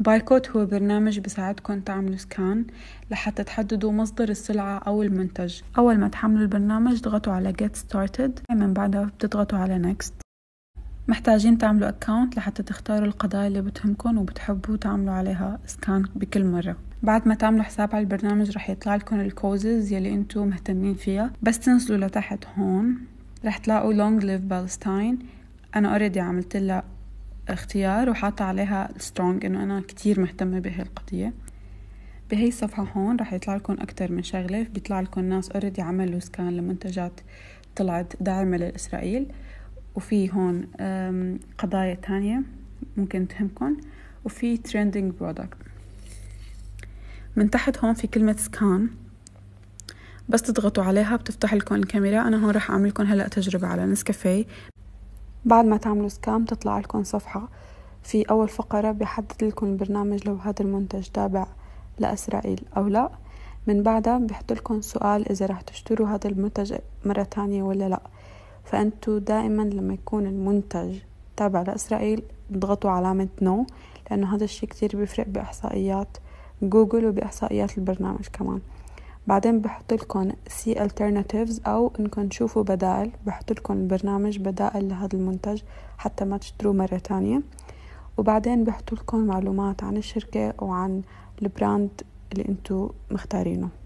بايكوت هو برنامج بساعدكم تعملوا سكان لحتى تحددوا مصدر السلعة أو المنتج أول ما تحملوا البرنامج ضغطوا على Get Started من بعدها بتضغطوا على Next محتاجين تعملوا أكاونت لحتى تختاروا القضايا اللي بتهمكم وبتحبوا تعملوا عليها سكان بكل مرة بعد ما تعملوا حساب على البرنامج رح يطلع لكم الكوزز يلي انتو مهتمين فيها بس تنزلوا لتحت هون رح تلاقوا Long Live Palestine أنا اوريدي عملت لها اختيار وحاطة عليها strong إنه أنا كتير مهتمة بهي القضية بهي الصفحة هون رح يطلع لكم أكتر من شغلة بيطلع لكم ناس اوريدي عملوا سكان لمنتجات طلعت داعمة لإسرائيل وفي هون قضايا تانية ممكن تهمكم وفي trending product من تحت هون في كلمة سكان بس تضغطوا عليها بتفتح لكم الكاميرا أنا هون رح أعمل لكم هلأ تجربة على نسكافيه بعد ما تعملوا سكام تطلع لكم صفحة في أول فقرة بيحدد لكم البرنامج لو هذا المنتج تابع لإسرائيل أو لا من بعدها بيحط لكم سؤال إذا رح تشتروا هذا المنتج مرة تانية ولا لا فأنتوا دائما لما يكون المنتج تابع لإسرائيل اضغطوا علامة نو no لأنه هذا الشي كتير بيفرق بإحصائيات جوجل وبإحصائيات البرنامج كمان بعدين بحط لكم سي alternatives او انكم تشوفوا بدائل بحط لكم البرنامج بدائل لهذا المنتج حتى ما تشتروه مرة تانية وبعدين بحط لكم معلومات عن الشركة وعن البراند اللي انتو مختارينه